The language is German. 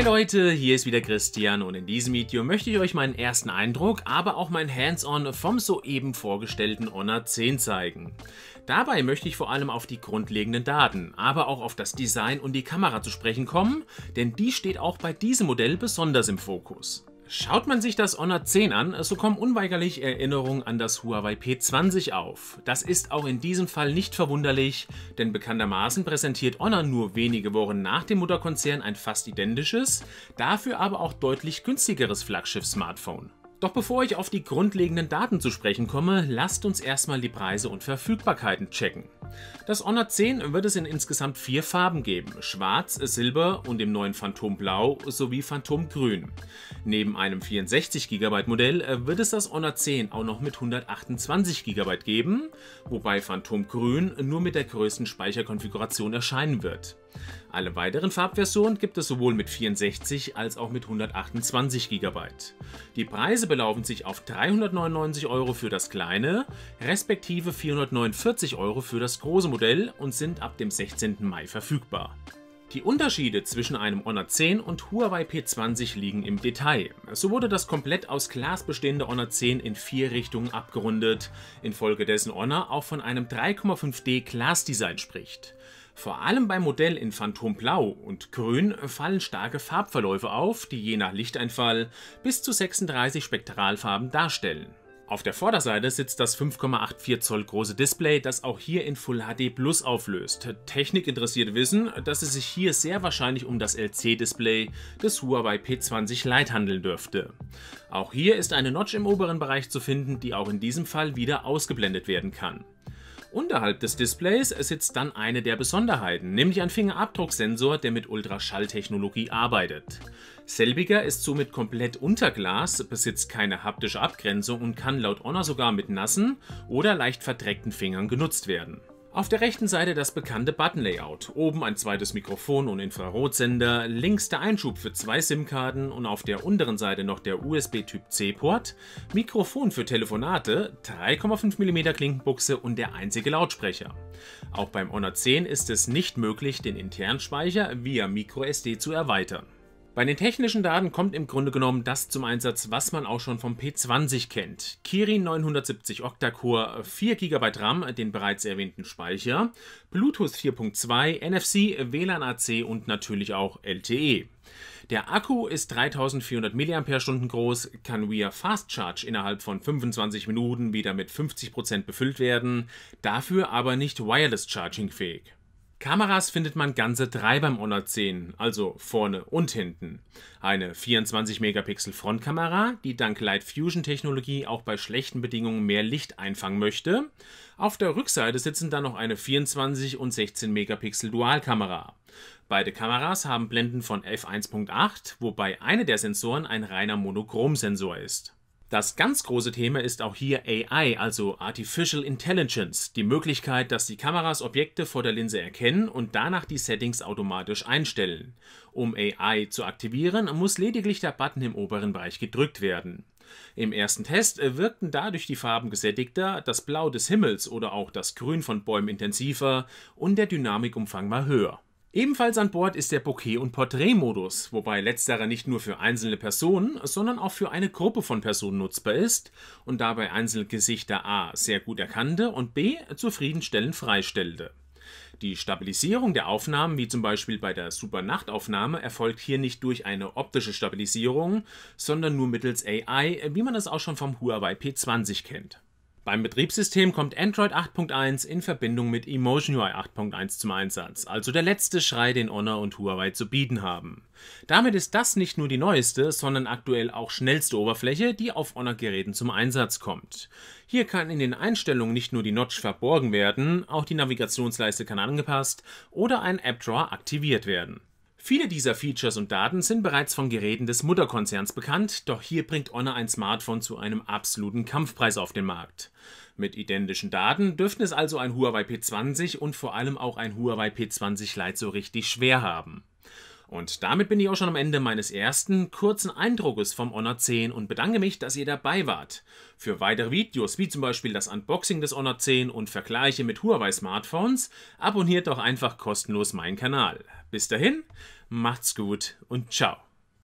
Hi Leute, hier ist wieder Christian und in diesem Video möchte ich euch meinen ersten Eindruck, aber auch mein Hands-on vom soeben vorgestellten Honor 10 zeigen. Dabei möchte ich vor allem auf die grundlegenden Daten, aber auch auf das Design und die Kamera zu sprechen kommen, denn die steht auch bei diesem Modell besonders im Fokus. Schaut man sich das Honor 10 an, so kommen unweigerlich Erinnerungen an das Huawei P20 auf. Das ist auch in diesem Fall nicht verwunderlich, denn bekanntermaßen präsentiert Honor nur wenige Wochen nach dem Mutterkonzern ein fast identisches, dafür aber auch deutlich günstigeres Flaggschiff-Smartphone. Doch bevor ich auf die grundlegenden Daten zu sprechen komme, lasst uns erstmal die Preise und Verfügbarkeiten checken. Das Honor 10 wird es in insgesamt vier Farben geben, schwarz, silber und im neuen Phantom Blau sowie Phantom Grün. Neben einem 64 GB Modell äh, wird es das Honor 10 auch noch mit 128 GB geben, wobei Phantom Grün nur mit der größten Speicherkonfiguration erscheinen wird. Alle weiteren Farbversionen gibt es sowohl mit 64 als auch mit 128 GB. Die Preise belaufen sich auf 399 Euro für das kleine, respektive 449 Euro für das das große Modell und sind ab dem 16. Mai verfügbar. Die Unterschiede zwischen einem Honor 10 und Huawei P20 liegen im Detail. So wurde das komplett aus Glas bestehende Honor 10 in vier Richtungen abgerundet, infolgedessen Honor auch von einem 3,5D Glasdesign spricht. Vor allem beim Modell in Phantomblau und Grün fallen starke Farbverläufe auf, die je nach Lichteinfall bis zu 36 Spektralfarben darstellen. Auf der Vorderseite sitzt das 5,84 Zoll große Display, das auch hier in Full HD Plus auflöst. Technikinteressierte wissen, dass es sich hier sehr wahrscheinlich um das LC-Display des Huawei P20 Lite handeln dürfte. Auch hier ist eine Notch im oberen Bereich zu finden, die auch in diesem Fall wieder ausgeblendet werden kann. Unterhalb des Displays sitzt dann eine der Besonderheiten, nämlich ein Fingerabdrucksensor, der mit Ultraschalltechnologie arbeitet. Selbiger ist somit komplett unter Glas, besitzt keine haptische Abgrenzung und kann laut Honor sogar mit nassen oder leicht verdreckten Fingern genutzt werden. Auf der rechten Seite das bekannte Button-Layout, oben ein zweites Mikrofon und Infrarotsender, links der Einschub für zwei SIM-Karten und auf der unteren Seite noch der USB-Typ-C-Port, Mikrofon für Telefonate, 3,5 mm Klinkenbuchse und der einzige Lautsprecher. Auch beim Honor 10 ist es nicht möglich, den internen Speicher via microSD zu erweitern. Bei den technischen Daten kommt im Grunde genommen das zum Einsatz, was man auch schon vom P20 kennt. Kirin 970 Octa-Core, 4 GB RAM, den bereits erwähnten Speicher, Bluetooth 4.2, NFC, WLAN AC und natürlich auch LTE. Der Akku ist 3400 mAh groß, kann via Fast Charge innerhalb von 25 Minuten wieder mit 50% befüllt werden, dafür aber nicht Wireless Charging fähig. Kameras findet man ganze drei beim Honor 10, also vorne und hinten. Eine 24 Megapixel Frontkamera, die dank Light Fusion Technologie auch bei schlechten Bedingungen mehr Licht einfangen möchte. Auf der Rückseite sitzen dann noch eine 24 und 16 Megapixel Dualkamera. Beide Kameras haben Blenden von f1.8, wobei eine der Sensoren ein reiner Monochromsensor ist. Das ganz große Thema ist auch hier AI, also Artificial Intelligence, die Möglichkeit, dass die Kameras Objekte vor der Linse erkennen und danach die Settings automatisch einstellen. Um AI zu aktivieren, muss lediglich der Button im oberen Bereich gedrückt werden. Im ersten Test äh, wirkten dadurch die Farben gesättigter, das Blau des Himmels oder auch das Grün von Bäumen intensiver und der Dynamikumfang war höher. Ebenfalls an Bord ist der Bouquet- und Porträtmodus, wobei letzterer nicht nur für einzelne Personen, sondern auch für eine Gruppe von Personen nutzbar ist und dabei einzelne Gesichter a. sehr gut erkannte und b. zufriedenstellend freistellte. Die Stabilisierung der Aufnahmen, wie zum Beispiel bei der Supernachtaufnahme, erfolgt hier nicht durch eine optische Stabilisierung, sondern nur mittels AI, wie man das auch schon vom Huawei P20 kennt. Beim Betriebssystem kommt Android 8.1 in Verbindung mit Emotion UI 8.1 zum Einsatz, also der letzte Schrei, den Honor und Huawei zu bieten haben. Damit ist das nicht nur die neueste, sondern aktuell auch schnellste Oberfläche, die auf Honor-Geräten zum Einsatz kommt. Hier kann in den Einstellungen nicht nur die Notch verborgen werden, auch die Navigationsleiste kann angepasst oder ein App-Drawer aktiviert werden. Viele dieser Features und Daten sind bereits von Geräten des Mutterkonzerns bekannt, doch hier bringt Honor ein Smartphone zu einem absoluten Kampfpreis auf den Markt. Mit identischen Daten dürften es also ein Huawei P20 und vor allem auch ein Huawei P20 Lite so richtig schwer haben. Und damit bin ich auch schon am Ende meines ersten kurzen Eindruckes vom Honor 10 und bedanke mich, dass ihr dabei wart. Für weitere Videos, wie zum Beispiel das Unboxing des Honor 10 und Vergleiche mit Huawei Smartphones, abonniert doch einfach kostenlos meinen Kanal. Bis dahin, macht's gut und ciao.